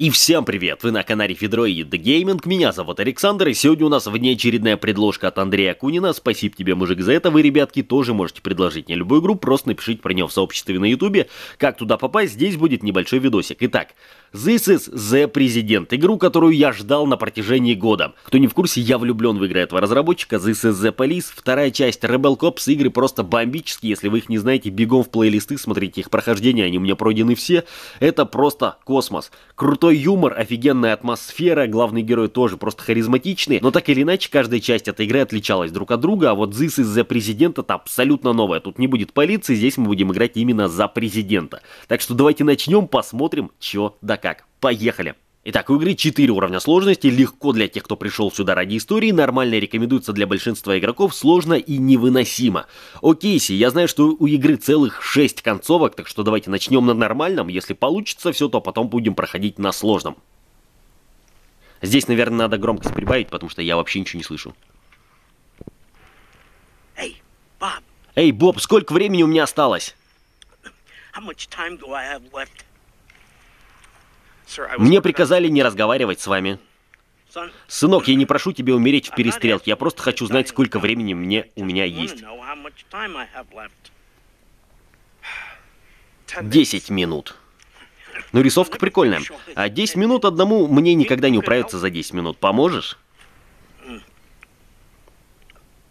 И всем привет! Вы на канале Федро и The Gaming. Меня зовут Александр, и сегодня у нас внеочередная предложка от Андрея Кунина. Спасибо тебе, мужик, за это. Вы, ребятки, тоже можете предложить мне любую игру, просто напишите про нее в сообществе на ютубе. Как туда попасть, здесь будет небольшой видосик. Итак, This is The President, игру, которую я ждал на протяжении года. Кто не в курсе, я влюблен в игры этого разработчика. This is The Police, вторая часть Rebel Cops, игры просто бомбические. Если вы их не знаете, бегом в плейлисты, смотрите их прохождения, они у меня пройдены все. Это просто космос. Крутой крутой юмор, офигенная атмосфера, главные герои тоже просто харизматичные, но так или иначе каждая часть этой игры отличалась друг от друга, а вот This из-за президента это абсолютно новая, тут не будет полиции, здесь мы будем играть именно за президента. Так что давайте начнем, посмотрим, чё да как. Поехали! Итак, у игры 4 уровня сложности, легко для тех, кто пришел сюда ради истории, нормально рекомендуется для большинства игроков, сложно и невыносимо. Окей, Си, я знаю, что у игры целых 6 концовок, так что давайте начнем на нормальном, если получится все, то потом будем проходить на сложном. Здесь, наверное, надо громкость прибавить, потому что я вообще ничего не слышу. Эй, Боб! Эй, Боб, сколько времени у меня осталось? How much time do I have left? Мне приказали не разговаривать с вами. Сынок, я не прошу тебя умереть в перестрелке. Я просто хочу знать, сколько времени мне у меня есть. Десять минут. Ну, рисовка прикольная. А 10 минут одному мне никогда не управиться за 10 минут. Поможешь?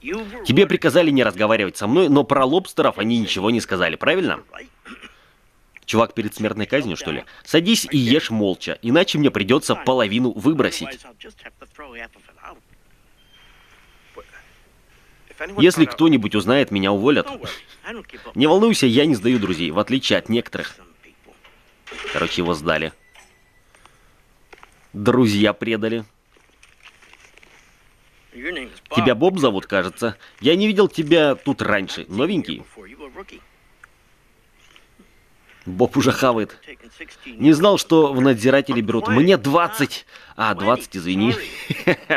Тебе приказали не разговаривать со мной, но про лобстеров они ничего не сказали, правильно? Чувак перед смертной казнью, что ли? Садись и ешь молча, иначе мне придется половину выбросить. Если кто-нибудь узнает, меня уволят. Не волнуйся, я не сдаю друзей, в отличие от некоторых. Короче, его сдали. Друзья предали. Тебя Боб зовут, кажется. Я не видел тебя тут раньше. Новенький. Боб уже хавает. Не знал, что в надзиратели берут. Мне 20. А, 20, извини.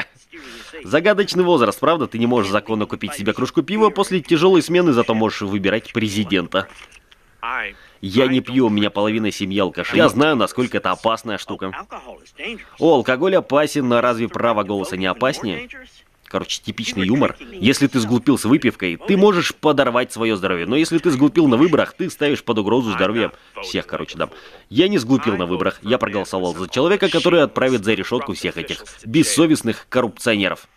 Загадочный возраст, правда? Ты не можешь законно купить себе кружку пива после тяжелой смены, зато можешь выбирать президента. Я не пью, у меня половина семьи алкашей. Я знаю, насколько это опасная штука. О, алкоголь опасен, но разве право голоса не опаснее? Короче, типичный юмор. Если ты сглупил с выпивкой, ты можешь подорвать свое здоровье. Но если ты сглупил на выборах, ты ставишь под угрозу здоровье всех, короче, дам. Я не сглупил на выборах. Я проголосовал за человека, который отправит за решетку всех этих бессовестных коррупционеров.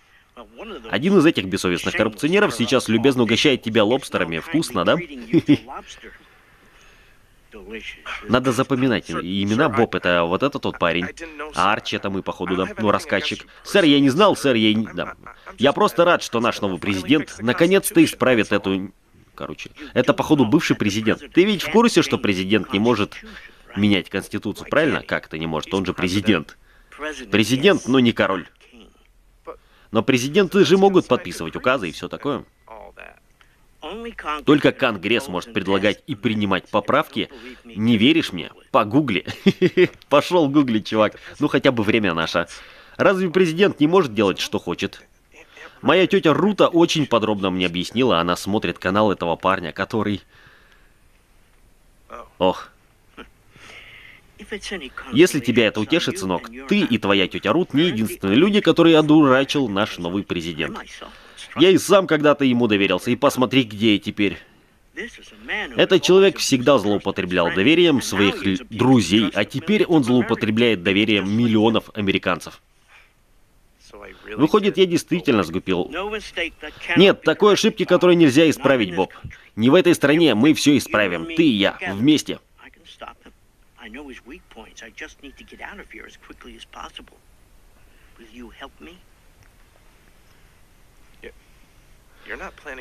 Один из этих бессовестных коррупционеров сейчас любезно угощает тебя лобстерами. Вкусно, да? Надо запоминать имена. Боб — это вот этот тот парень. А Арчи — это мы, походу, да. Ну, рассказчик. Сэр, я не знал, сэр, я не... Да. Я просто рад, что наш новый президент наконец-то исправит эту... Короче, это, походу, бывший президент. Ты ведь в курсе, что президент не может менять конституцию, правильно? как это не может, он же президент. Президент, но не король. Но президенты же могут подписывать указы и все такое. Только Конгресс может предлагать и принимать поправки. Не веришь мне? Погугли. Пошел гугли, чувак. Ну хотя бы время наше. Разве президент не может делать, что хочет? Моя тетя Рута очень подробно мне объяснила, она смотрит канал этого парня, который... Ох. Если тебя это утешит, сынок, ты и твоя тетя Рут не единственные люди, которые одурачил наш новый президент. Я и сам когда-то ему доверился, и посмотри, где я теперь. Этот человек всегда злоупотреблял доверием своих друзей, а теперь он злоупотребляет доверием миллионов американцев. Выходит, я действительно сгупил. Нет, такой ошибки, которую нельзя исправить, Боб. Не в этой стране, мы все исправим, ты и я, вместе.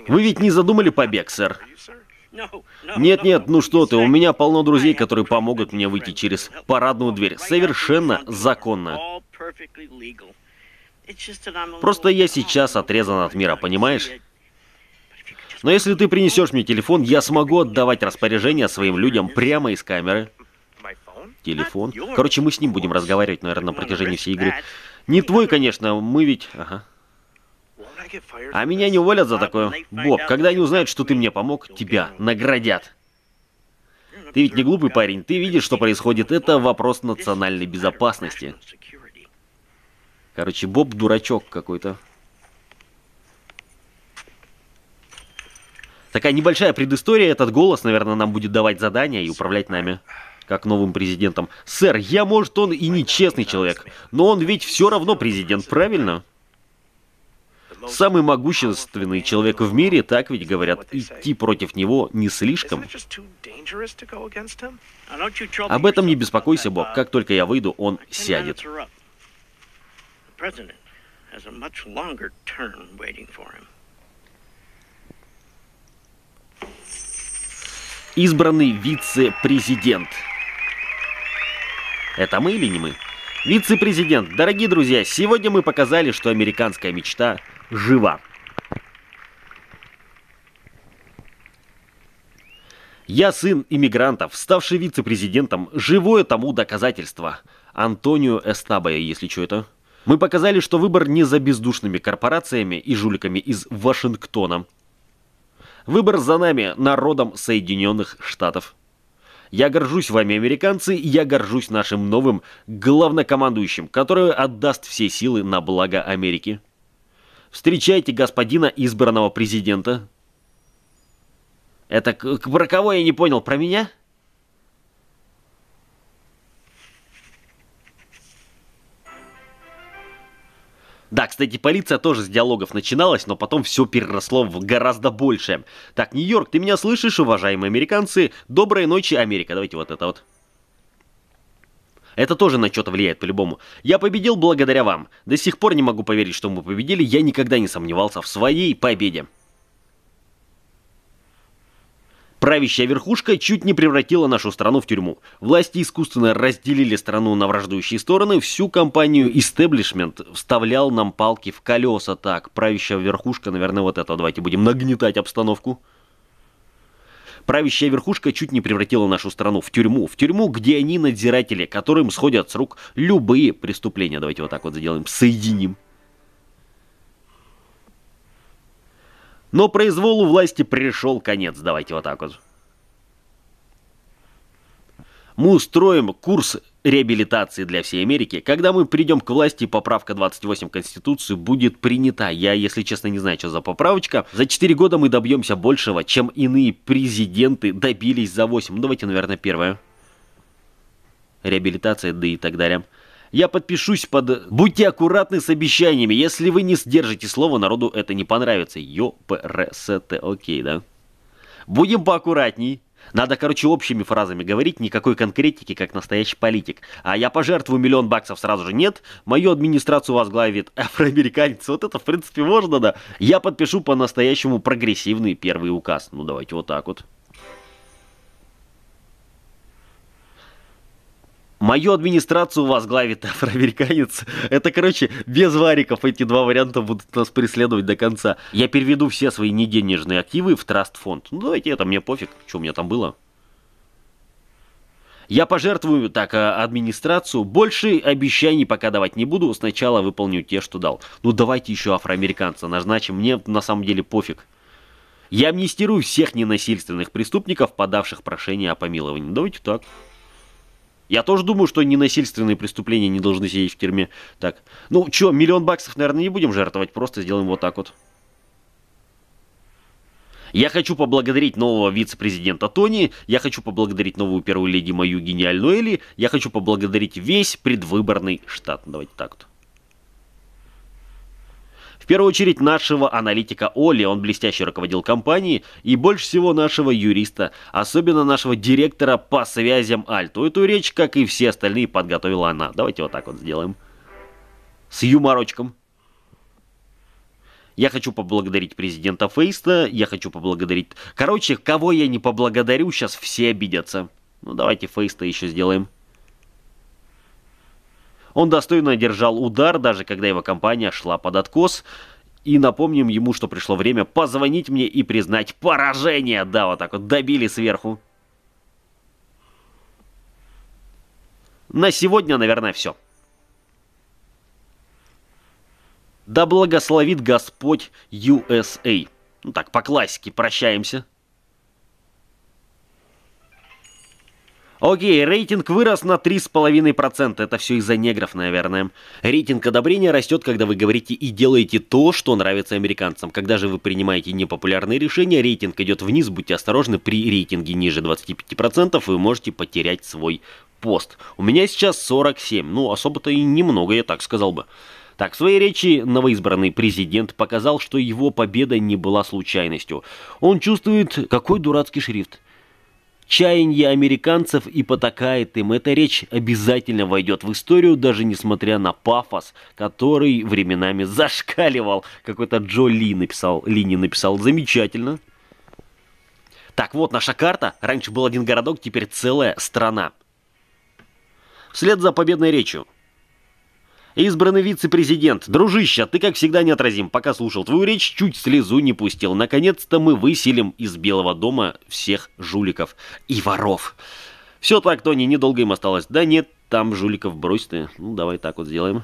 Вы ведь не задумали побег, сэр? Нет-нет, ну что ты, у меня полно друзей, которые помогут мне выйти через парадную дверь. Совершенно законно. Просто я сейчас отрезан от мира, понимаешь? Но если ты принесешь мне телефон, я смогу отдавать распоряжение своим людям прямо из камеры. Телефон. Короче, мы с ним будем разговаривать, наверное, на протяжении всей игры. Не твой, конечно, мы ведь... Ага. А меня не уволят за такое. Боб, когда они узнают, что ты мне помог, тебя наградят. Ты ведь не глупый парень, ты видишь, что происходит. Это вопрос национальной безопасности. Короче, Боб дурачок какой-то. Такая небольшая предыстория, этот голос, наверное, нам будет давать задания и управлять нами, как новым президентом. Сэр, я, может, он и нечестный человек, но он ведь все равно президент, правильно? Самый могущественный человек в мире, так ведь говорят, идти против него не слишком. Об этом не беспокойся, Боб. Как только я выйду, он сядет. Избранный вице-президент. Это мы или не мы? Вице-президент, дорогие друзья, сегодня мы показали, что американская мечта жива. Я сын иммигрантов, ставший вице-президентом, живое тому доказательство. Антонио Эстабая, если что это. Мы показали, что выбор не за бездушными корпорациями и жуликами из Вашингтона. Выбор за нами, народом Соединенных Штатов. Я горжусь вами, американцы, я горжусь нашим новым главнокомандующим, который отдаст все силы на благо Америки. Встречайте господина избранного президента. Это про кого я не понял? Про меня? Да, кстати, полиция тоже с диалогов начиналась, но потом все переросло в гораздо большее. Так, Нью-Йорк, ты меня слышишь, уважаемые американцы? Доброй ночи, Америка. Давайте вот это вот. Это тоже на что-то влияет по-любому. Я победил благодаря вам. До сих пор не могу поверить, что мы победили. Я никогда не сомневался в своей победе. Правящая верхушка чуть не превратила нашу страну в тюрьму. Власти искусственно разделили страну на враждующие стороны, всю компанию истеблишмент вставлял нам палки в колеса. Так, правящая верхушка, наверное, вот это. Давайте будем нагнетать обстановку. Правящая верхушка чуть не превратила нашу страну в тюрьму. В тюрьму, где они надзиратели, которым сходят с рук любые преступления. Давайте вот так вот сделаем, соединим. Но произволу власти пришел конец. Давайте вот так вот. Мы устроим курсы реабилитации для всей Америки. Когда мы придем к власти, поправка 28 Конституции будет принята. Я, если честно, не знаю, что за поправочка. За 4 года мы добьемся большего, чем иные президенты добились за 8. Ну, давайте, наверное, первое. Реабилитация, да и так далее. Я подпишусь под... Будьте аккуратны с обещаниями. Если вы не сдержите слово, народу это не понравится. Ёпрст. Окей, да? Будем поаккуратней. Надо, короче, общими фразами говорить, никакой конкретики, как настоящий политик. А я пожертвую миллион баксов сразу же нет, мою администрацию возглавит афроамериканец. Вот это, в принципе, можно, да. Я подпишу по-настоящему прогрессивный первый указ. Ну, давайте вот так вот. Мою администрацию возглавит афроамериканец. Это, короче, без вариков эти два варианта будут нас преследовать до конца. Я переведу все свои неденежные активы в траст фонд. Ну, давайте это, мне пофиг, что у меня там было. Я пожертвую так а, администрацию. Больше обещаний пока давать не буду. Сначала выполню те, что дал. Ну давайте еще афроамериканца назначим. Мне на самом деле пофиг. Я амнистирую всех ненасильственных преступников, подавших прошение о помиловании. Давайте так. Я тоже думаю, что ненасильственные преступления не должны сидеть в тюрьме. Так, ну чё, миллион баксов, наверное, не будем жертвовать, просто сделаем вот так вот. Я хочу поблагодарить нового вице-президента Тони, я хочу поблагодарить новую первую леди мою гениальную Элли, я хочу поблагодарить весь предвыборный штат. Давайте так вот. В первую очередь нашего аналитика Оли, он блестяще руководил компанией, и больше всего нашего юриста, особенно нашего директора по связям Альту. Эту речь, как и все остальные, подготовила она. Давайте вот так вот сделаем. С юморочком. Я хочу поблагодарить президента Фейста, я хочу поблагодарить... Короче, кого я не поблагодарю, сейчас все обидятся. Ну, давайте Фейста еще сделаем. Он достойно держал удар, даже когда его компания шла под откос. И напомним ему, что пришло время позвонить мне и признать поражение. Да, вот так вот добили сверху. На сегодня, наверное, все. Да благословит Господь USA. Ну так, по классике прощаемся. Окей, рейтинг вырос на 3,5%. Это все из-за негров, наверное. Рейтинг одобрения растет, когда вы говорите и делаете то, что нравится американцам. Когда же вы принимаете непопулярные решения, рейтинг идет вниз. Будьте осторожны, при рейтинге ниже 25% вы можете потерять свой пост. У меня сейчас 47, ну особо-то и немного, я так сказал бы. Так, в своей речи новоизбранный президент показал, что его победа не была случайностью. Он чувствует, какой дурацкий шрифт. Чаяния американцев и потакает им. Эта речь обязательно войдет в историю, даже несмотря на пафос, который временами зашкаливал. Какой-то Джо Ли написал, Лини написал. Замечательно. Так, вот наша карта. Раньше был один городок, теперь целая страна. Вслед за победной речью Избранный вице-президент, дружище, ты как всегда неотразим. Пока слушал твою речь, чуть слезу не пустил. Наконец-то мы выселим из Белого дома всех жуликов и воров. Все так, Тони, недолго им осталось. Да нет, там жуликов брось ты. Ну, давай так вот сделаем.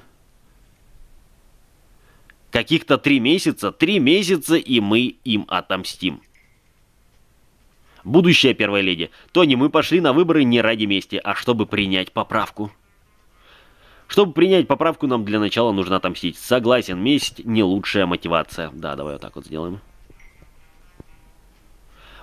Каких-то три месяца, три месяца, и мы им отомстим. Будущая первая леди. Тони, мы пошли на выборы не ради мести, а чтобы принять поправку. Чтобы принять поправку, нам для начала нужно отомстить. Согласен, месть не лучшая мотивация. Да, давай вот так вот сделаем.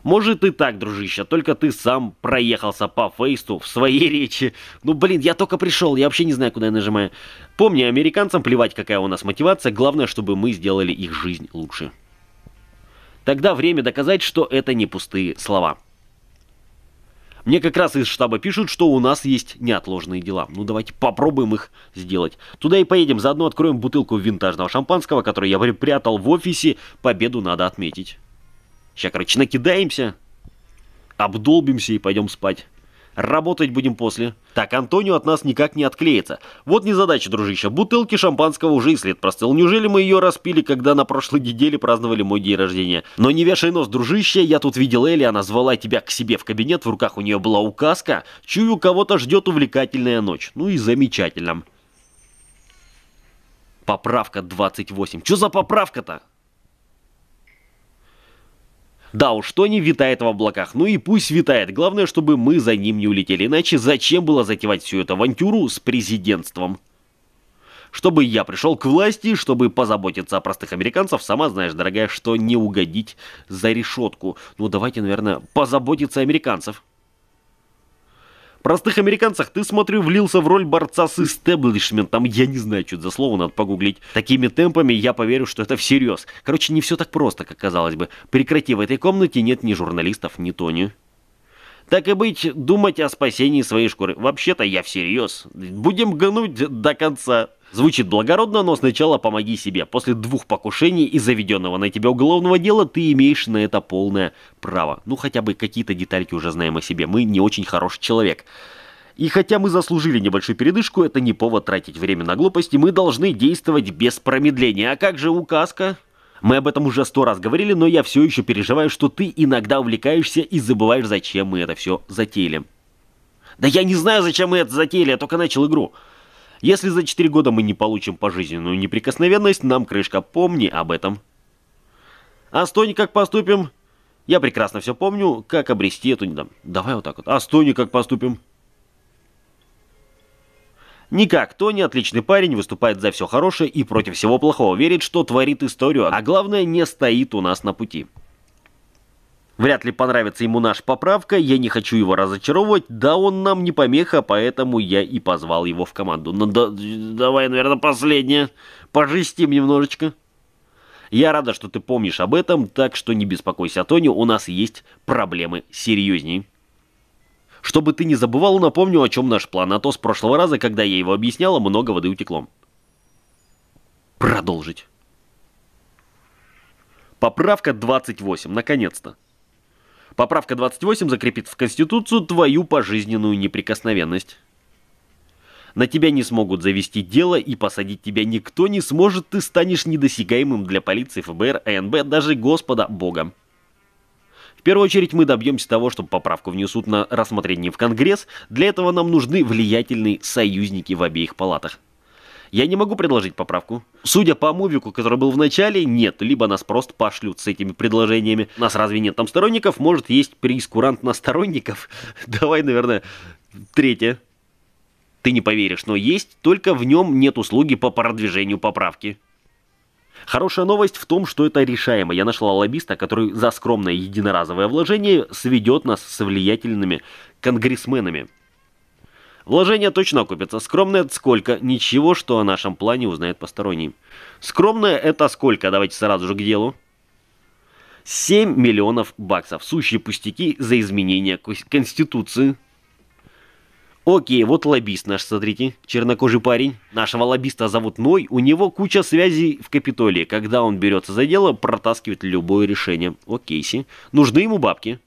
Может и так, дружище, только ты сам проехался по фейсту в своей речи. Ну, блин, я только пришел, я вообще не знаю, куда я нажимаю. Помни, американцам плевать, какая у нас мотивация, главное, чтобы мы сделали их жизнь лучше. Тогда время доказать, что это не пустые слова. Мне как раз из штаба пишут, что у нас есть неотложные дела. Ну давайте попробуем их сделать. Туда и поедем, заодно откроем бутылку винтажного шампанского, который я припрятал в офисе. Победу надо отметить. Сейчас, короче, накидаемся, обдолбимся и пойдем спать. Работать будем после. Так Антонио от нас никак не отклеится. Вот незадача, дружище. Бутылки шампанского уже и след простыл. Неужели мы ее распили, когда на прошлой неделе праздновали мой день рождения? Но не вешай нос, дружище. Я тут видел Элли, она звала тебя к себе в кабинет. В руках у нее была указка. Чую, кого-то ждет увлекательная ночь. Ну и замечательно. Поправка 28. Что за поправка-то? Да уж, что не витает в облаках, ну и пусть витает. Главное, чтобы мы за ним не улетели, иначе зачем было затевать всю эту авантюру с президентством? Чтобы я пришел к власти, чтобы позаботиться о простых американцев, сама знаешь, дорогая, что не угодить за решетку. Ну давайте, наверное, позаботиться о американцев простых американцах ты, смотрю, влился в роль борца с истеблишментом. Я не знаю, что это за слово, надо погуглить. Такими темпами я поверю, что это всерьез. Короче, не все так просто, как казалось бы. Прекрати, в этой комнате нет ни журналистов, ни Тони. Так и быть, думать о спасении своей шкуры. Вообще-то я всерьез. Будем гнуть до конца. Звучит благородно, но сначала помоги себе. После двух покушений и заведенного на тебя уголовного дела ты имеешь на это полное право. Ну хотя бы какие-то детальки уже знаем о себе. Мы не очень хороший человек. И хотя мы заслужили небольшую передышку, это не повод тратить время на глупости, мы должны действовать без промедления. А как же указка? Мы об этом уже сто раз говорили, но я все еще переживаю, что ты иногда увлекаешься и забываешь, зачем мы это все затеяли. Да я не знаю, зачем мы это затеяли, я только начал игру. Если за 4 года мы не получим пожизненную неприкосновенность, нам крышка, помни об этом. А Астони, как поступим? Я прекрасно все помню, как обрести эту... Давай вот так вот. А Астони, как поступим? Никак, Тони отличный парень, выступает за все хорошее и против всего плохого, верит, что творит историю, а главное, не стоит у нас на пути. Вряд ли понравится ему наша поправка, я не хочу его разочаровывать, да он нам не помеха, поэтому я и позвал его в команду. Ну да, давай, наверное, последнее, пожестим немножечко. Я рада, что ты помнишь об этом, так что не беспокойся, Тони, у нас есть проблемы серьезней. Чтобы ты не забывал, напомню, о чем наш план, а то с прошлого раза, когда я его объясняла, много воды утекло. Продолжить. Поправка 28, наконец-то. Поправка 28 закрепит в Конституцию твою пожизненную неприкосновенность. На тебя не смогут завести дело и посадить тебя никто не сможет, ты станешь недосягаемым для полиции, ФБР, АНБ, даже Господа Бога первую очередь мы добьемся того, чтобы поправку внесут на рассмотрение в Конгресс. Для этого нам нужны влиятельные союзники в обеих палатах. Я не могу предложить поправку. Судя по мувику, который был в начале, нет. Либо нас просто пошлют с этими предложениями. Нас разве нет там сторонников? Может, есть прескурант на сторонников? Давай, наверное, третье. Ты не поверишь, но есть, только в нем нет услуги по продвижению поправки. Хорошая новость в том, что это решаемо. Я нашла лоббиста, который за скромное единоразовое вложение сведет нас с влиятельными конгрессменами. Вложение точно окупится. Скромное – сколько? Ничего, что о нашем плане узнает посторонний. Скромное – это сколько? Давайте сразу же к делу. 7 миллионов баксов. Сущие пустяки за изменение Конституции. Окей, вот лоббист наш, смотрите, чернокожий парень. Нашего лоббиста зовут Ной, у него куча связей в Капитолии. Когда он берется за дело, протаскивает любое решение. Окейси. Нужны ему бабки.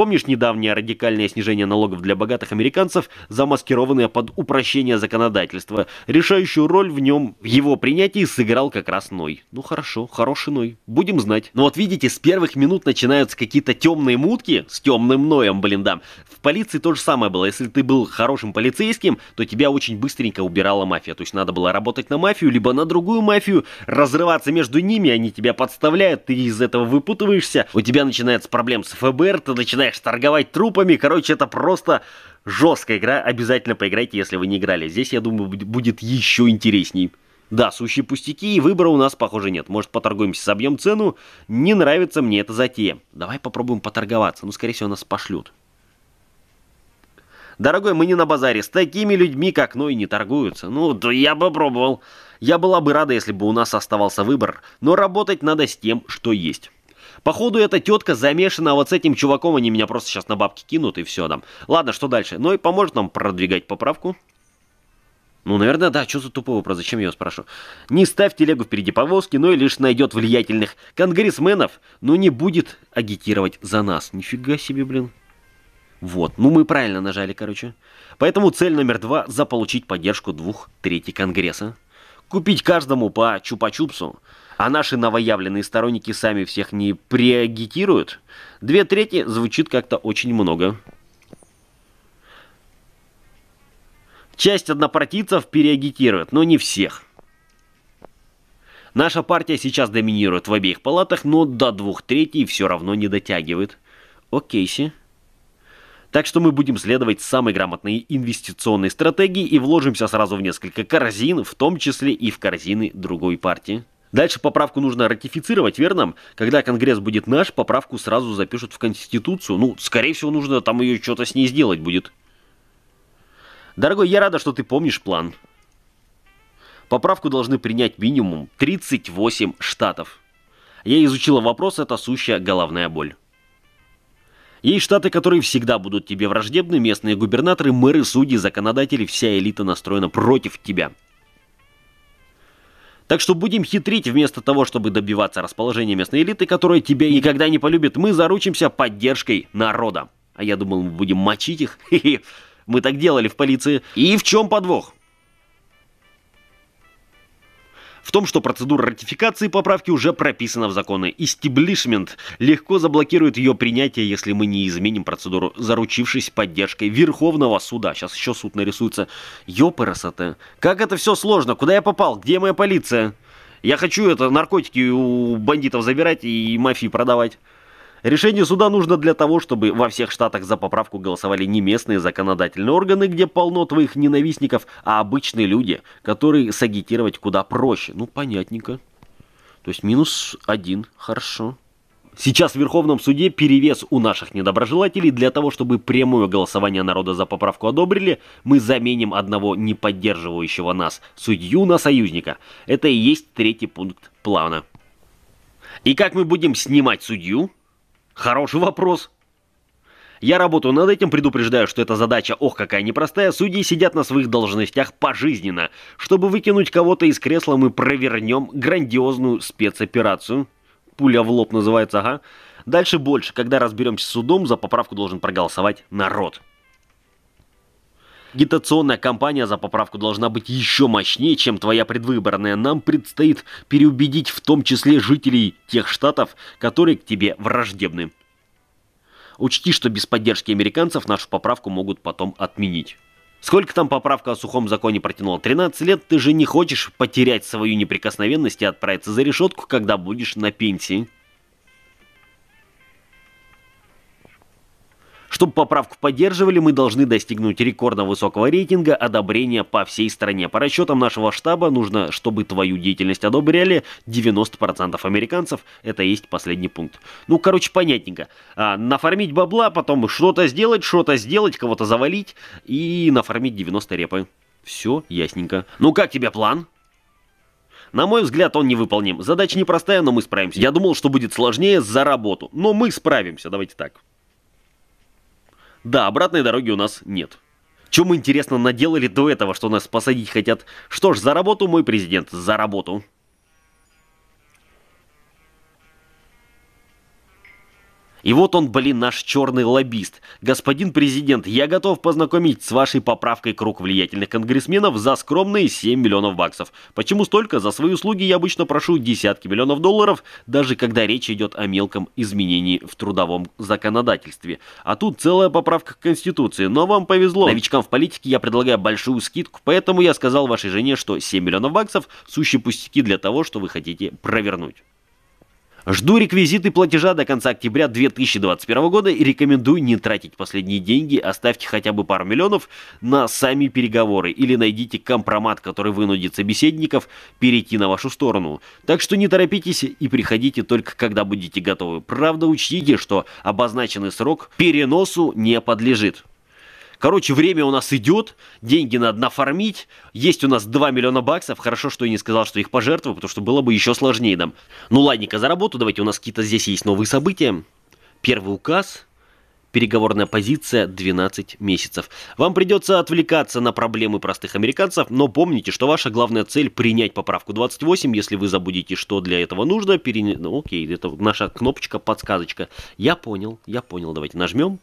Помнишь недавнее радикальное снижение налогов для богатых американцев, замаскированное под упрощение законодательства? Решающую роль в нем, в его принятии, сыграл как раз Ной. Ну хорошо, хороший Ной. Будем знать. Но вот видите, с первых минут начинаются какие-то темные мутки с темным Ноем, блин, да. В полиции то же самое было. Если ты был хорошим полицейским, то тебя очень быстренько убирала мафия. То есть надо было работать на мафию, либо на другую мафию, разрываться между ними, они тебя подставляют, ты из этого выпутываешься, у тебя начинается проблем с ФБР, ты начинаешь трэш, торговать трупами, короче, это просто жесткая игра, обязательно поиграйте, если вы не играли. Здесь, я думаю, будет еще интересней. Да, сущие пустяки, и выбора у нас, похоже, нет. Может, поторгуемся, собьем цену? Не нравится мне эта затея. Давай попробуем поторговаться, ну, скорее всего, нас пошлют. Дорогой, мы не на базаре, с такими людьми, как Ной, не торгуются. Ну, да я бы пробовал. Я была бы рада, если бы у нас оставался выбор, но работать надо с тем, что есть. Походу, эта тетка замешана вот с этим чуваком, они меня просто сейчас на бабки кинут и все там. Ладно, что дальше? Ну и поможет нам продвигать поправку. Ну, наверное, да, что за тупой вопрос, зачем я его спрошу? Не ставь телегу впереди повозки, но и лишь найдет влиятельных конгрессменов, но не будет агитировать за нас. Нифига себе, блин. Вот, ну мы правильно нажали, короче. Поэтому цель номер два – заполучить поддержку двух третий Конгресса. Купить каждому по чупа-чупсу. А наши новоявленные сторонники сами всех не преагитируют? Две трети звучит как-то очень много. Часть однопартийцев переагитирует, но не всех. Наша партия сейчас доминирует в обеих палатах, но до двух третей все равно не дотягивает. Окейси. Так что мы будем следовать самой грамотной инвестиционной стратегии и вложимся сразу в несколько корзин, в том числе и в корзины другой партии. Дальше поправку нужно ратифицировать, верно? Когда Конгресс будет наш, поправку сразу запишут в Конституцию. Ну, скорее всего, нужно там ее что-то с ней сделать будет. Дорогой, я рада, что ты помнишь план. Поправку должны принять минимум 38 штатов. Я изучила вопрос, это сущая головная боль. Есть штаты, которые всегда будут тебе враждебны, местные губернаторы, мэры, судьи, законодатели, вся элита настроена против тебя. Так что будем хитрить вместо того, чтобы добиваться расположения местной элиты, которая тебя никогда не полюбит. Мы заручимся поддержкой народа. А я думал, мы будем мочить их. Мы так делали в полиции. И в чем подвох? в том, что процедура ратификации поправки уже прописана в законы. Истеблишмент легко заблокирует ее принятие, если мы не изменим процедуру, заручившись поддержкой Верховного суда. Сейчас еще суд нарисуется. Ёпарасоте. Как это все сложно? Куда я попал? Где моя полиция? Я хочу это наркотики у бандитов забирать и мафии продавать. Решение суда нужно для того, чтобы во всех штатах за поправку голосовали не местные законодательные органы, где полно твоих ненавистников, а обычные люди, которые сагитировать куда проще. Ну, понятненько. То есть минус один, хорошо. Сейчас в Верховном суде перевес у наших недоброжелателей. Для того, чтобы прямое голосование народа за поправку одобрили, мы заменим одного не поддерживающего нас судью на союзника. Это и есть третий пункт плана. И как мы будем снимать судью? Хороший вопрос. Я работаю над этим, предупреждаю, что эта задача, ох, какая непростая. Судьи сидят на своих должностях пожизненно. Чтобы выкинуть кого-то из кресла, мы провернем грандиозную спецоперацию. Пуля в лоб называется, ага. Дальше больше. Когда разберемся с судом, за поправку должен проголосовать народ. Агитационная кампания за поправку должна быть еще мощнее, чем твоя предвыборная. Нам предстоит переубедить в том числе жителей тех штатов, которые к тебе враждебны. Учти, что без поддержки американцев нашу поправку могут потом отменить. Сколько там поправка о сухом законе протянула? 13 лет? Ты же не хочешь потерять свою неприкосновенность и отправиться за решетку, когда будешь на пенсии. Чтобы поправку поддерживали, мы должны достигнуть рекордно высокого рейтинга одобрения по всей стране. По расчетам нашего штаба нужно, чтобы твою деятельность одобряли 90% американцев. Это и есть последний пункт. Ну, короче, понятненько. А, нафармить бабла, потом что-то сделать, что-то сделать, кого-то завалить и нафармить 90 репы. Все ясненько. Ну, как тебе план? На мой взгляд, он невыполним. Задача непростая, но мы справимся. Я думал, что будет сложнее за работу, но мы справимся, давайте так. Да, обратной дороги у нас нет. Чем мы, интересно, наделали до этого, что нас посадить хотят? Что ж, за работу, мой президент, за работу. И вот он, блин, наш черный лоббист. Господин президент, я готов познакомить с вашей поправкой круг влиятельных конгрессменов за скромные 7 миллионов баксов. Почему столько? За свои услуги я обычно прошу десятки миллионов долларов, даже когда речь идет о мелком изменении в трудовом законодательстве. А тут целая поправка к Конституции, но вам повезло. Новичкам в политике я предлагаю большую скидку, поэтому я сказал вашей жене, что 7 миллионов баксов – сущие пустяки для того, что вы хотите провернуть. Жду реквизиты платежа до конца октября 2021 года и рекомендую не тратить последние деньги, оставьте хотя бы пару миллионов на сами переговоры или найдите компромат, который вынудит собеседников перейти на вашу сторону. Так что не торопитесь и приходите только когда будете готовы. Правда, учтите, что обозначенный срок переносу не подлежит. Короче, время у нас идет, деньги надо нафармить. Есть у нас 2 миллиона баксов. Хорошо, что я не сказал, что их пожертвую, потому что было бы еще сложнее нам. Ну ладненько, за работу давайте. У нас какие-то здесь есть новые события. Первый указ. Переговорная позиция 12 месяцев. Вам придется отвлекаться на проблемы простых американцев, но помните, что ваша главная цель принять поправку 28. Если вы забудете, что для этого нужно, пере... ну, окей, это наша кнопочка, подсказочка. Я понял, я понял. Давайте нажмем.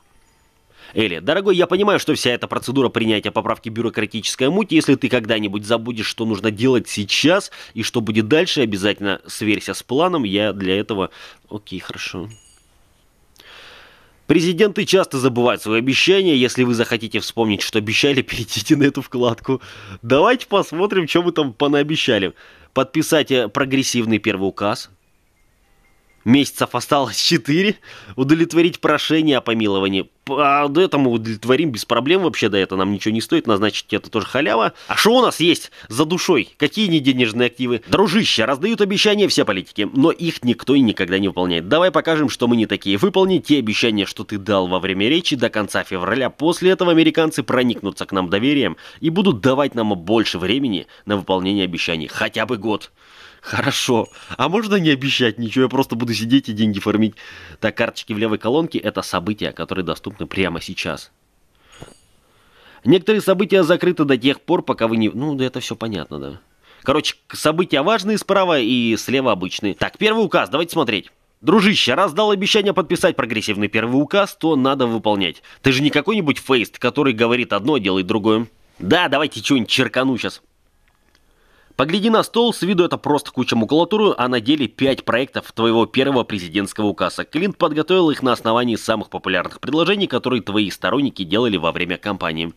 Элли, дорогой, я понимаю, что вся эта процедура принятия поправки бюрократическая муть. Если ты когда-нибудь забудешь, что нужно делать сейчас и что будет дальше, обязательно сверься с планом. Я для этого... Окей, хорошо. Президенты часто забывают свои обещания. Если вы захотите вспомнить, что обещали, перейдите на эту вкладку. Давайте посмотрим, что мы там понаобещали. Подписать э, прогрессивный первый указ, месяцев осталось 4, удовлетворить прошение о помиловании. А до этого мы удовлетворим без проблем вообще, да это нам ничего не стоит, назначить это тоже халява. А что у нас есть за душой? Какие не денежные активы? Дружище, раздают обещания все политики, но их никто и никогда не выполняет. Давай покажем, что мы не такие. Выполни те обещания, что ты дал во время речи до конца февраля. После этого американцы проникнутся к нам доверием и будут давать нам больше времени на выполнение обещаний. Хотя бы год. Хорошо. А можно не обещать ничего, я просто буду сидеть и деньги фармить. Так, карточки в левой колонке – это события, которые доступны прямо сейчас. Некоторые события закрыты до тех пор, пока вы не... Ну, это все понятно, да. Короче, события важные справа и слева обычные. Так, первый указ, давайте смотреть. Дружище, раз дал обещание подписать прогрессивный первый указ, то надо выполнять. Ты же не какой-нибудь фейст, который говорит одно, а делает другое. Да, давайте что-нибудь черкану сейчас. Погляди на стол, с виду это просто куча макулатуры, а на деле 5 проектов твоего первого президентского указа. Клинт подготовил их на основании самых популярных предложений, которые твои сторонники делали во время кампании.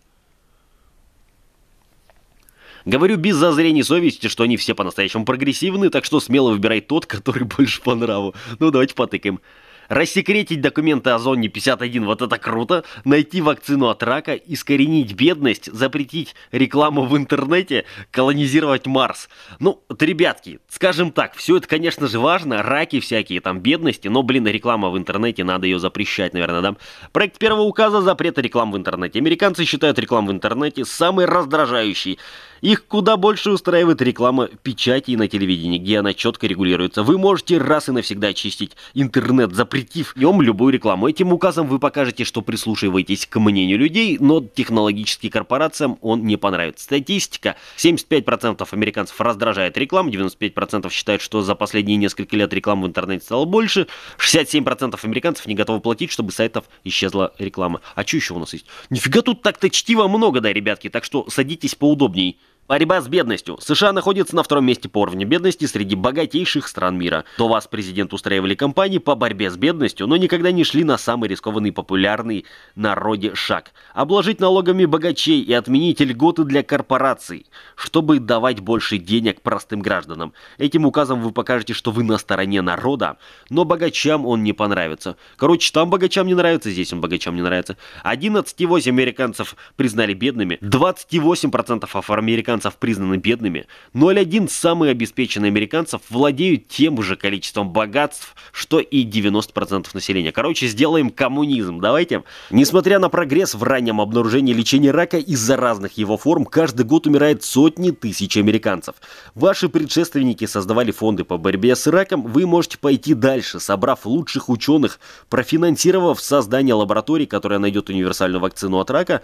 Говорю без зазрения совести, что они все по-настоящему прогрессивны, так что смело выбирай тот, который больше по нраву. Ну, давайте потыкаем. Рассекретить документы о зоне 51, вот это круто. Найти вакцину от рака, искоренить бедность, запретить рекламу в интернете, колонизировать Марс. Ну, вот, ребятки, скажем так, все это, конечно же, важно. Раки всякие, там, бедности. Но, блин, реклама в интернете, надо ее запрещать, наверное, да? Проект первого указа запрета рекламы в интернете. Американцы считают рекламу в интернете самой раздражающей. Их куда больше устраивает реклама в печати и на телевидении, где она четко регулируется. Вы можете раз и навсегда очистить интернет запрет запретив нем любую рекламу. Этим указом вы покажете, что прислушиваетесь к мнению людей, но технологическим корпорациям он не понравится. Статистика. 75% американцев раздражает реклама, 95% считают, что за последние несколько лет рекламы в интернете стало больше, 67% американцев не готовы платить, чтобы сайтов исчезла реклама. А что еще у нас есть? Нифига тут так-то чтиво много, да, ребятки, так что садитесь поудобней. Борьба с бедностью. США находится на втором месте по уровню бедности среди богатейших стран мира. До вас президент устраивали кампании по борьбе с бедностью, но никогда не шли на самый рискованный популярный народе шаг. Обложить налогами богачей и отменить льготы для корпораций, чтобы давать больше денег простым гражданам. Этим указом вы покажете, что вы на стороне народа, но богачам он не понравится. Короче, там богачам не нравится, здесь он богачам не нравится. 11,8 американцев признали бедными, 28% афроамериканцев американцев признаны бедными, 0,1 самые обеспеченные американцев владеют тем же количеством богатств, что и 90% населения. Короче, сделаем коммунизм, давайте. Несмотря на прогресс в раннем обнаружении лечения рака из-за разных его форм, каждый год умирает сотни тысяч американцев. Ваши предшественники создавали фонды по борьбе с раком, вы можете пойти дальше, собрав лучших ученых, профинансировав создание лаборатории, которая найдет универсальную вакцину от рака,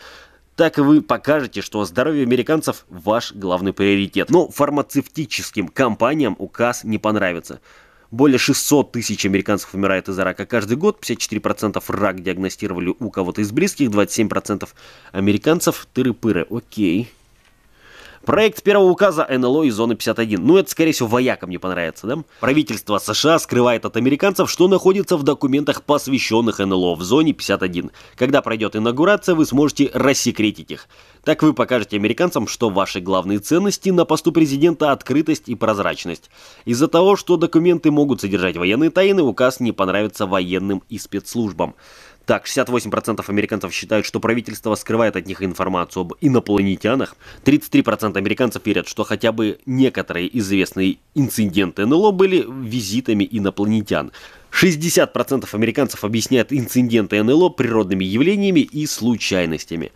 так и вы покажете, что здоровье американцев ваш главный приоритет. Но фармацевтическим компаниям указ не понравится. Более 600 тысяч американцев умирает из за рака каждый год, 54% рак диагностировали у кого-то из близких, 27% американцев тыры-пыры. Окей. Проект первого указа НЛО из зоны 51. Ну, это, скорее всего, воякам не понравится, да? Правительство США скрывает от американцев, что находится в документах, посвященных НЛО в зоне 51. Когда пройдет инаугурация, вы сможете рассекретить их. Так вы покажете американцам, что ваши главные ценности на посту президента – открытость и прозрачность. Из-за того, что документы могут содержать военные тайны, указ не понравится военным и спецслужбам. Так, 68% американцев считают, что правительство скрывает от них информацию об инопланетянах. 33% американцев верят, что хотя бы некоторые известные инциденты НЛО были визитами инопланетян. 60% американцев объясняют инциденты НЛО природными явлениями и случайностями.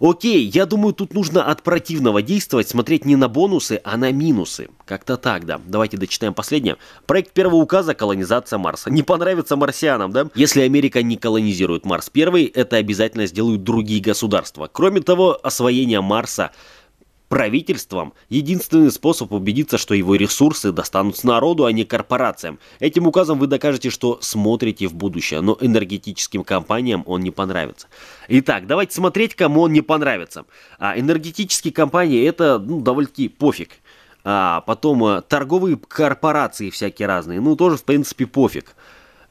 Окей, я думаю, тут нужно от противного действовать, смотреть не на бонусы, а на минусы. Как-то так, да. Давайте дочитаем последнее. Проект первого указа – колонизация Марса. Не понравится марсианам, да? Если Америка не колонизирует Марс первый, это обязательно сделают другие государства. Кроме того, освоение Марса – правительством. Единственный способ убедиться, что его ресурсы достанутся народу, а не корпорациям. Этим указом вы докажете, что смотрите в будущее, но энергетическим компаниям он не понравится. Итак, давайте смотреть, кому он не понравится. А энергетические компании это ну, довольно-таки пофиг. А потом э, торговые корпорации всякие разные, ну тоже в принципе пофиг.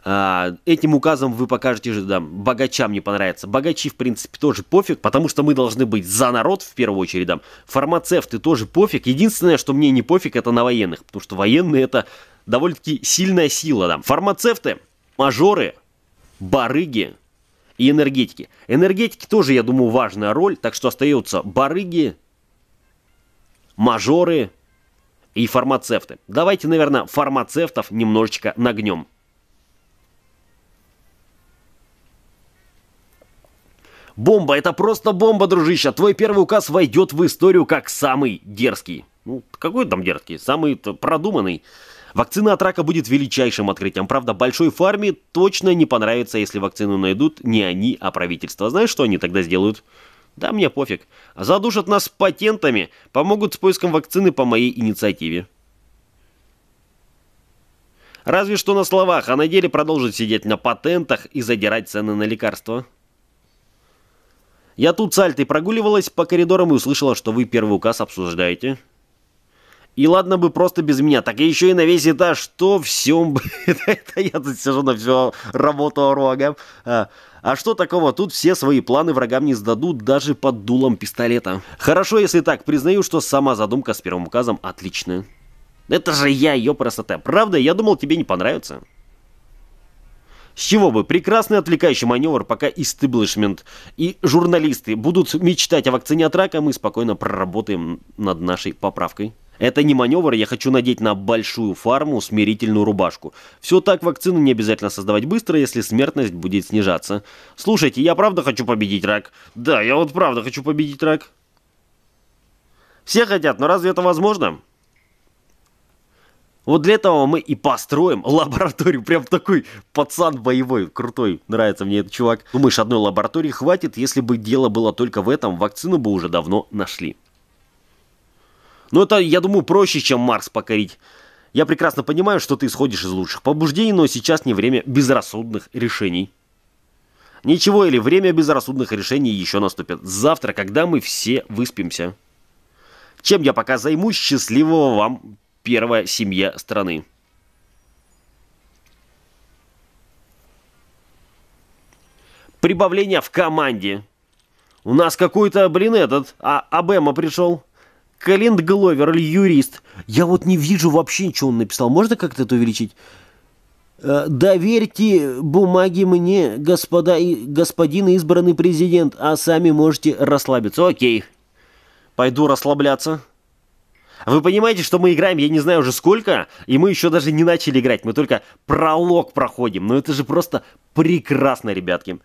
А, этим указом вы покажете, же да, богачам не понравится. Богачи, в принципе, тоже пофиг, потому что мы должны быть за народ, в первую очередь. Да. Фармацевты тоже пофиг. Единственное, что мне не пофиг, это на военных, потому что военные это довольно-таки сильная сила. Да. Фармацевты, мажоры, барыги и энергетики. Энергетики тоже, я думаю, важная роль, так что остается барыги, мажоры и фармацевты. Давайте, наверное, фармацевтов немножечко нагнем. Бомба, это просто бомба, дружище. Твой первый указ войдет в историю как самый дерзкий. Ну, какой там дерзкий? Самый продуманный. Вакцина от рака будет величайшим открытием. Правда, большой фарме точно не понравится, если вакцину найдут не они, а правительство. Знаешь, что они тогда сделают? Да мне пофиг. Задушат нас патентами, помогут с поиском вакцины по моей инициативе. Разве что на словах, а на деле продолжат сидеть на патентах и задирать цены на лекарства. Я тут с Альтой прогуливалась по коридорам и услышала, что вы первый указ обсуждаете. И ладно бы просто без меня, так я еще и на весь этаж, что всем, это я тут сижу на всю работу врагам. А, а, что такого, тут все свои планы врагам не сдадут даже под дулом пистолета. Хорошо, если так, признаю, что сама задумка с первым указом отличная. Это же я, ее красота, Правда, я думал, тебе не понравится. С чего бы? Прекрасный отвлекающий маневр, пока истеблишмент и журналисты будут мечтать о вакцине от рака, мы спокойно проработаем над нашей поправкой. Это не маневр, я хочу надеть на большую фарму смирительную рубашку. Все так, вакцину не обязательно создавать быстро, если смертность будет снижаться. Слушайте, я правда хочу победить рак. Да, я вот правда хочу победить рак. Все хотят, но разве это возможно? Вот для этого мы и построим лабораторию. Прям такой пацан боевой, крутой. Нравится мне этот чувак. Думаешь, одной лаборатории хватит? Если бы дело было только в этом, вакцину бы уже давно нашли. Но ну, это, я думаю, проще, чем Марс покорить. Я прекрасно понимаю, что ты исходишь из лучших побуждений, но сейчас не время безрассудных решений. Ничего, или время безрассудных решений еще наступит. Завтра, когда мы все выспимся. Чем я пока займусь, счастливого вам первая семья страны. Прибавление в команде. У нас какой-то, блин, этот, а Абема пришел. Календ Гловер юрист. Я вот не вижу вообще, ничего он написал. Можно как-то это увеличить? Э, «Доверьте бумаги мне, господа и господин избранный президент, а сами можете расслабиться». Окей, пойду расслабляться. Вы понимаете, что мы играем, я не знаю уже сколько, и мы еще даже не начали играть, мы только пролог проходим. Ну это же просто прекрасно, ребятки.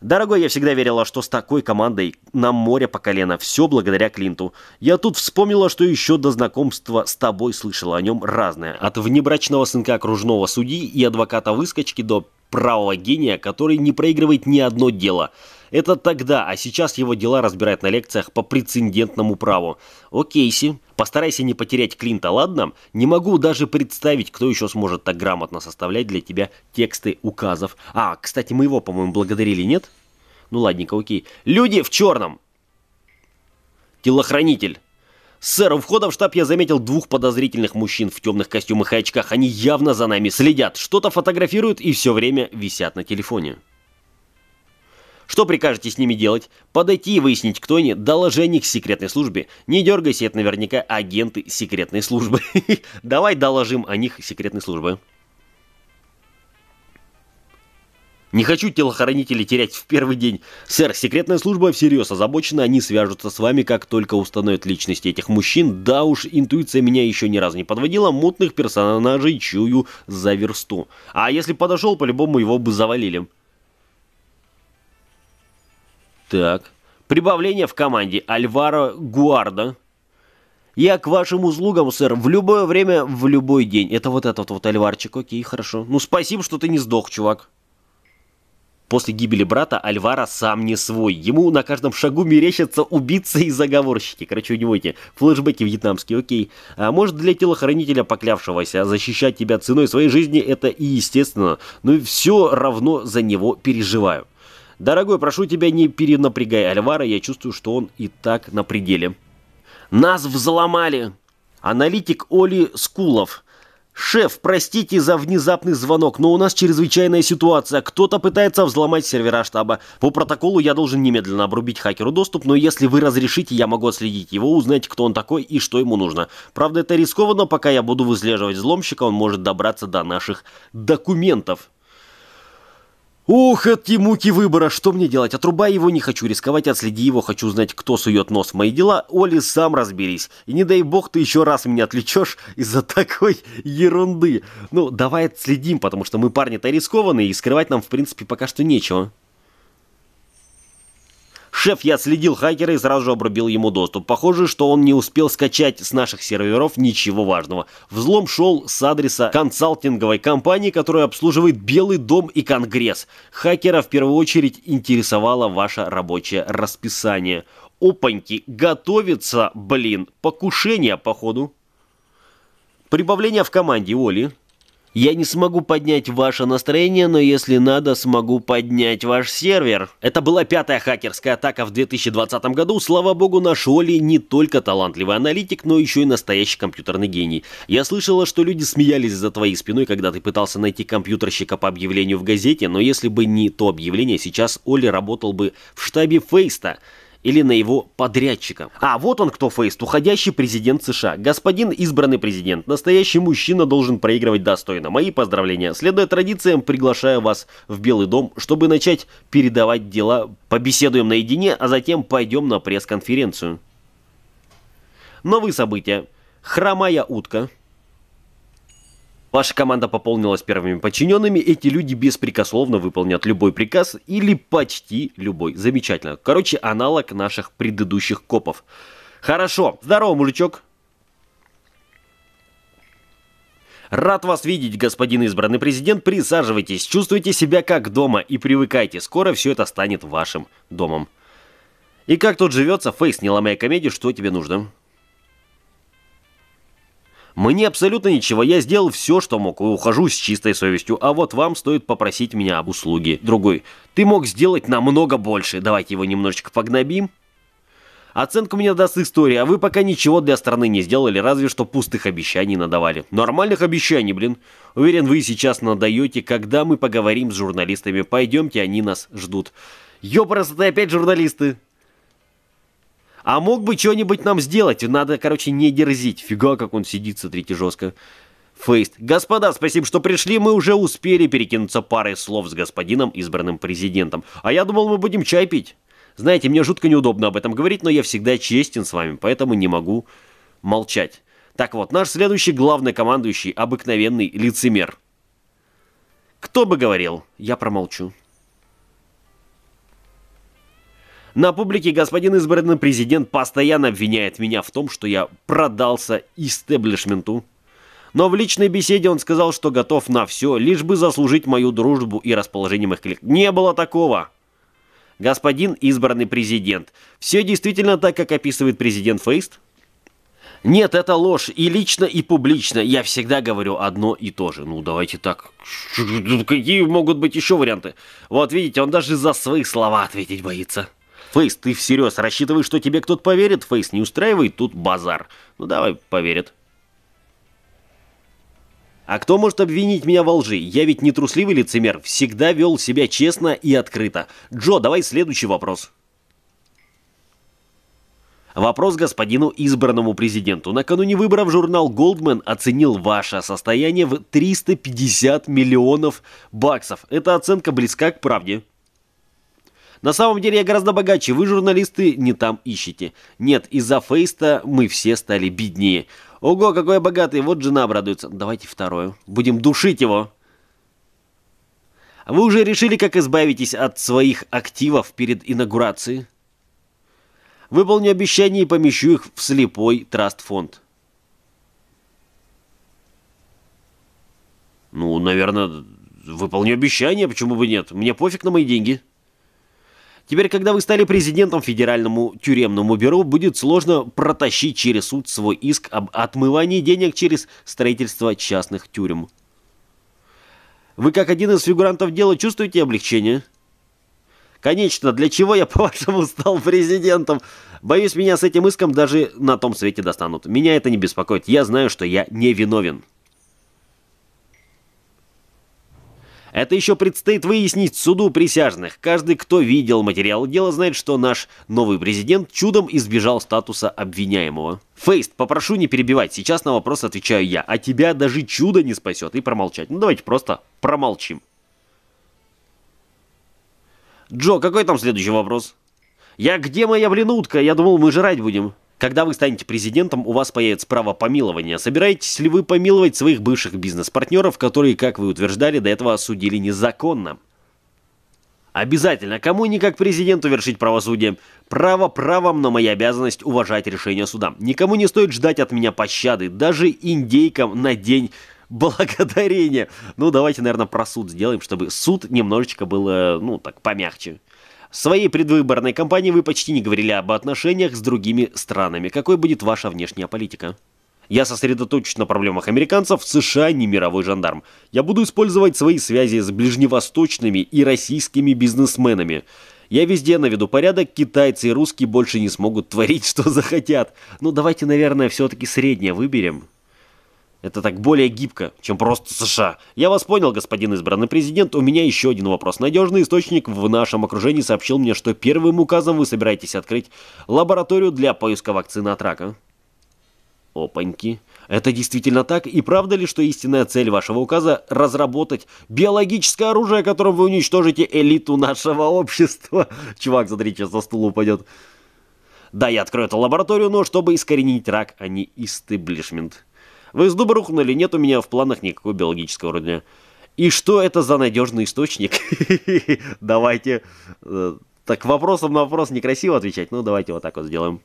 Дорогой, я всегда верила, что с такой командой нам море по колено. Все благодаря Клинту. Я тут вспомнила, что еще до знакомства с тобой слышала о нем разное. От внебрачного сынка окружного судьи и адвоката выскочки до правого гения, который не проигрывает ни одно дело. Это тогда, а сейчас его дела разбирают на лекциях по прецедентному праву. О, Кейси, постарайся не потерять Клинта, ладно? Не могу даже представить, кто еще сможет так грамотно составлять для тебя тексты указов. А, кстати, мы его, по-моему, благодарили, нет? Ну ладненько, окей. Люди в черном! Телохранитель. Сэр, у входа в штаб я заметил двух подозрительных мужчин в темных костюмах и очках. Они явно за нами следят, что-то фотографируют и все время висят на телефоне. Что прикажете с ними делать? Подойти и выяснить, кто они, доложение к секретной службе. Не дергайся, это наверняка агенты секретной службы. Давай доложим о них секретной службы. Не хочу телохранителей терять в первый день. Сэр, секретная служба всерьез озабочена, они свяжутся с вами, как только установят личность этих мужчин. Да уж, интуиция меня еще ни разу не подводила, мутных персонажей чую за версту. А если подошел, по-любому его бы завалили. Так, прибавление в команде Альваро Гуарда. Я к вашим услугам, сэр, в любое время, в любой день. Это вот этот вот Альварчик, окей, хорошо. Ну, спасибо, что ты не сдох, чувак. После гибели брата Альвара сам не свой. Ему на каждом шагу мерещатся убийцы и заговорщики. Короче, у него эти флешбеки вьетнамские, окей. А может, для телохранителя, поклявшегося защищать тебя ценой своей жизни, это и естественно. Но все равно за него переживаю. Дорогой, прошу тебя, не перенапрягай Альвара, я чувствую, что он и так на пределе. Нас взломали! Аналитик Оли Скулов – «Шеф, простите за внезапный звонок, но у нас чрезвычайная ситуация. Кто-то пытается взломать сервера штаба. По протоколу я должен немедленно обрубить хакеру доступ, но если вы разрешите, я могу отследить его, узнать, кто он такой и что ему нужно. Правда, это рискованно, пока я буду выслеживать взломщика, он может добраться до наших документов». Ух, эти муки выбора, что мне делать? Отрубай его, не хочу рисковать, отследи его, хочу знать, кто сует нос в мои дела. Оли, сам разберись. И не дай бог ты еще раз меня отвлечешь из-за такой ерунды. Ну, давай отследим, потому что мы парни-то рискованные, и скрывать нам, в принципе, пока что нечего. «Шеф, я следил хакера и сразу же обрубил ему доступ. Похоже, что он не успел скачать с наших серверов ничего важного. Взлом шел с адреса консалтинговой компании, которая обслуживает Белый дом и Конгресс. Хакера в первую очередь интересовало ваше рабочее расписание. Опаньки, готовится, блин, покушение, походу». Прибавление в команде, Оли. Я не смогу поднять ваше настроение, но если надо, смогу поднять ваш сервер. Это была пятая хакерская атака в 2020 году. Слава богу, наш Оли не только талантливый аналитик, но еще и настоящий компьютерный гений. Я слышала, что люди смеялись за твоей спиной, когда ты пытался найти компьютерщика по объявлению в газете, но если бы не то объявление, сейчас Оли работал бы в штабе Фейста или на его подрядчика. А вот он кто фейст, уходящий президент США. Господин избранный президент, настоящий мужчина должен проигрывать достойно. Мои поздравления. Следуя традициям, приглашаю вас в Белый дом, чтобы начать передавать дела. Побеседуем наедине, а затем пойдем на пресс-конференцию. Новые события. Хромая утка. Ваша команда пополнилась первыми подчиненными, эти люди беспрекословно выполнят любой приказ или почти любой. Замечательно. Короче, аналог наших предыдущих копов. Хорошо. Здорово, мужичок. Рад вас видеть, господин избранный президент. Присаживайтесь, чувствуйте себя как дома и привыкайте. Скоро все это станет вашим домом. И как тут живется, Фейс, не ломая комедию, что тебе нужно? Мне абсолютно ничего, я сделал все, что мог, и ухожу с чистой совестью. А вот вам стоит попросить меня об услуге. Другой, ты мог сделать намного больше, давайте его немножечко погнобим. Оценку мне даст история, а вы пока ничего для страны не сделали, разве что пустых обещаний надавали. Нормальных обещаний, блин. Уверен, вы сейчас надаете, когда мы поговорим с журналистами. Пойдемте, они нас ждут. Ёпарасы, опять журналисты. А мог бы что-нибудь нам сделать. Надо, короче, не дерзить. Фига, как он сидит, смотрите, жестко. Фейст. Господа, спасибо, что пришли. Мы уже успели перекинуться парой слов с господином, избранным президентом. А я думал, мы будем чай пить. Знаете, мне жутко неудобно об этом говорить, но я всегда честен с вами, поэтому не могу молчать. Так вот, наш следующий главный командующий – обыкновенный лицемер. Кто бы говорил, я промолчу. На публике господин избранный президент постоянно обвиняет меня в том, что я продался истеблишменту. Но в личной беседе он сказал, что готов на все, лишь бы заслужить мою дружбу и расположение моих коллег. Не было такого! Господин избранный президент, все действительно так, как описывает президент Фейст? Нет, это ложь. И лично, и публично. Я всегда говорю одно и то же. Ну, давайте так. Какие могут быть еще варианты? Вот видите, он даже за свои слова ответить боится. Фейс, ты всерьез рассчитываешь, что тебе кто-то поверит? Фейс, не устраивай тут базар. Ну давай, поверит. А кто может обвинить меня во лжи? Я ведь не трусливый лицемер, всегда вел себя честно и открыто. Джо, давай следующий вопрос. Вопрос господину избранному президенту. Накануне выборов журнал Goldman оценил ваше состояние в 350 миллионов баксов. Эта оценка близка к правде. На самом деле я гораздо богаче, вы, журналисты, не там ищете. Нет, из-за Фейста мы все стали беднее. Ого, какой я богатый, вот жена обрадуется. Давайте второе. Будем душить его. А вы уже решили, как избавитесь от своих активов перед инаугурацией? Выполню обещание и помещу их в слепой траст-фонд. Ну, наверное, выполню обещание, почему бы нет? Мне пофиг на мои деньги. Теперь, когда вы стали президентом Федеральному тюремному бюро, будет сложно протащить через суд свой иск об отмывании денег через строительство частных тюрем. Вы как один из фигурантов дела чувствуете облегчение? Конечно, для чего я, по-вашему, стал президентом? Боюсь, меня с этим иском даже на том свете достанут. Меня это не беспокоит. Я знаю, что я не виновен. Это еще предстоит выяснить суду присяжных. Каждый, кто видел материал дела, знает, что наш новый президент чудом избежал статуса обвиняемого. Фейст, попрошу не перебивать, сейчас на вопрос отвечаю я, а тебя даже чудо не спасет и промолчать. Ну давайте просто промолчим. Джо, какой там следующий вопрос? Я где моя блин утка? Я думал, мы жрать будем. Когда вы станете президентом, у вас появится право помилования. Собираетесь ли вы помиловать своих бывших бизнес-партнеров, которые, как вы утверждали, до этого осудили незаконно? Обязательно, кому не как президенту вершить правосудие. Право правом, но моя обязанность уважать решение суда. Никому не стоит ждать от меня пощады, даже индейкам на день благодарения. Ну, давайте, наверное, про суд сделаем, чтобы суд немножечко был, э, ну, так, помягче. В своей предвыборной кампании вы почти не говорили об отношениях с другими странами. Какой будет ваша внешняя политика? Я сосредоточусь на проблемах американцев, США не мировой жандарм. Я буду использовать свои связи с ближневосточными и российскими бизнесменами. Я везде наведу порядок, китайцы и русские больше не смогут творить, что захотят. Но ну, давайте, наверное, все-таки среднее выберем. Это так более гибко, чем просто США. Я вас понял, господин избранный президент. У меня еще один вопрос. Надежный источник в нашем окружении сообщил мне, что первым указом вы собираетесь открыть лабораторию для поиска вакцины от рака. Опаньки. Это действительно так? И правда ли, что истинная цель вашего указа – разработать биологическое оружие, которым вы уничтожите элиту нашего общества? Чувак, смотри, сейчас за стула упадет. Да, я открою эту лабораторию, но чтобы искоренить рак, а не истеблишмент. Вы с дуба рухнули, нет у меня в планах никакого биологического рода. И что это за надежный источник? Давайте. Э, так вопросом на вопрос некрасиво отвечать. Ну, давайте вот так вот сделаем.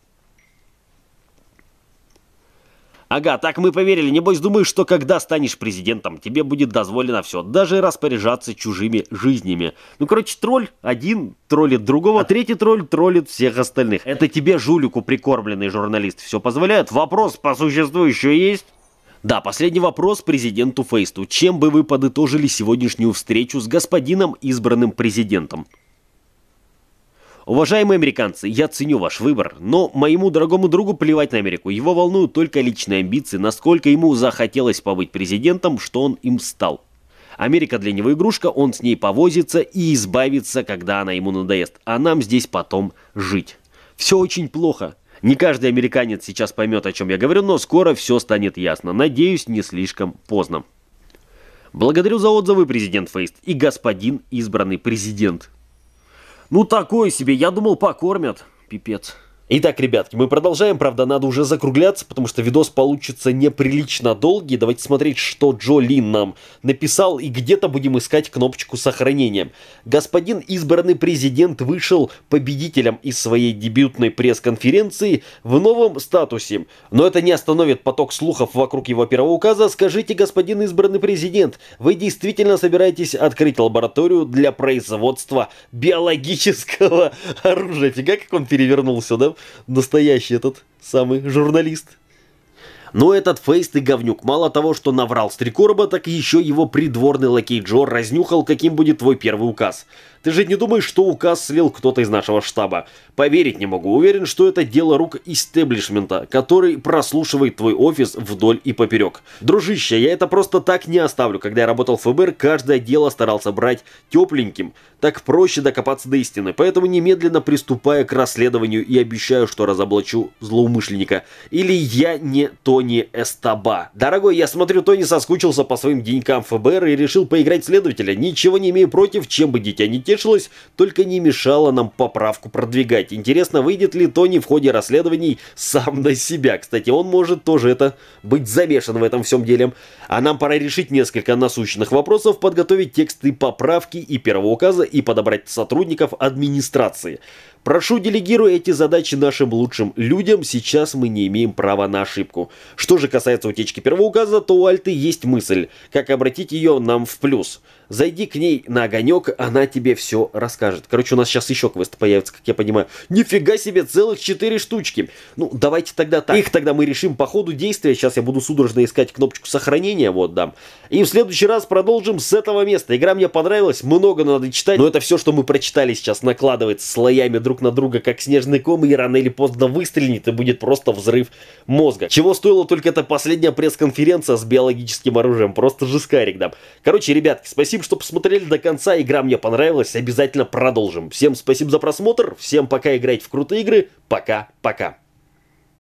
Ага, так мы поверили. Небось, думаешь, что когда станешь президентом, тебе будет дозволено все, даже распоряжаться чужими жизнями. Ну, короче, тролль один троллит другого, а третий тролль троллит всех остальных. Это тебе, жулику, прикормленный журналист, все позволяет? Вопрос по существу еще есть? Да, последний вопрос президенту Фейсту. Чем бы вы подытожили сегодняшнюю встречу с господином избранным президентом? Уважаемые американцы, я ценю ваш выбор, но моему дорогому другу плевать на Америку. Его волнуют только личные амбиции, насколько ему захотелось побыть президентом, что он им стал. Америка для него игрушка, он с ней повозится и избавится, когда она ему надоест. А нам здесь потом жить. Все очень плохо. Не каждый американец сейчас поймет, о чем я говорю, но скоро все станет ясно. Надеюсь, не слишком поздно. Благодарю за отзывы, президент Фейст, и господин избранный президент. Ну такой себе, я думал покормят, пипец. Итак, ребятки, мы продолжаем, правда, надо уже закругляться, потому что видос получится неприлично долгий. Давайте смотреть, что Джо Лин нам написал, и где-то будем искать кнопочку сохранения. Господин избранный президент вышел победителем из своей дебютной пресс-конференции в новом статусе. Но это не остановит поток слухов вокруг его первого указа. Скажите, господин избранный президент, вы действительно собираетесь открыть лабораторию для производства биологического оружия? Фига, как он перевернулся, да? настоящий этот самый журналист. Но этот фейстый говнюк мало того, что наврал Стрекорба, так еще его придворный лакей Джо разнюхал, каким будет твой первый указ. Ты же не думаешь, что указ слил кто-то из нашего штаба? Поверить не могу. Уверен, что это дело рук истеблишмента, который прослушивает твой офис вдоль и поперек. Дружище, я это просто так не оставлю. Когда я работал в ФБР, каждое дело старался брать тепленьким. Так проще докопаться до истины. Поэтому немедленно приступая к расследованию и обещаю, что разоблачу злоумышленника. Или я не Тони Эстаба. Дорогой, я смотрю, Тони соскучился по своим денькам ФБР и решил поиграть следователя. Ничего не имею против, чем бы дитя не тешилась, только не мешала нам поправку продвигать. Интересно, выйдет ли Тони в ходе расследований сам на себя. Кстати, он может тоже это быть замешан в этом всем деле. А нам пора решить несколько насущных вопросов, подготовить тексты поправки и первого указа и подобрать сотрудников администрации. Прошу, делегируй эти задачи нашим лучшим людям, сейчас мы не имеем права на ошибку. Что же касается утечки первоуказа, то у Альты есть мысль, как обратить ее нам в плюс. Зайди к ней на огонек, она тебе все расскажет. Короче, у нас сейчас еще квест появится, как я понимаю. Нифига себе, целых четыре штучки. Ну, давайте тогда так. Их тогда мы решим по ходу действия. Сейчас я буду судорожно искать кнопочку сохранения, вот дам. И в следующий раз продолжим с этого места. Игра мне понравилась, много надо читать, но это все, что мы прочитали сейчас, накладывается слоями друг друг на друга, как снежный ком, и рано или поздно выстрелит, и будет просто взрыв мозга. Чего стоила только эта последняя пресс-конференция с биологическим оружием, просто же скарикдам. Короче, ребятки, спасибо, что посмотрели до конца, игра мне понравилась, обязательно продолжим. Всем спасибо за просмотр, всем пока играть в крутые игры, пока-пока.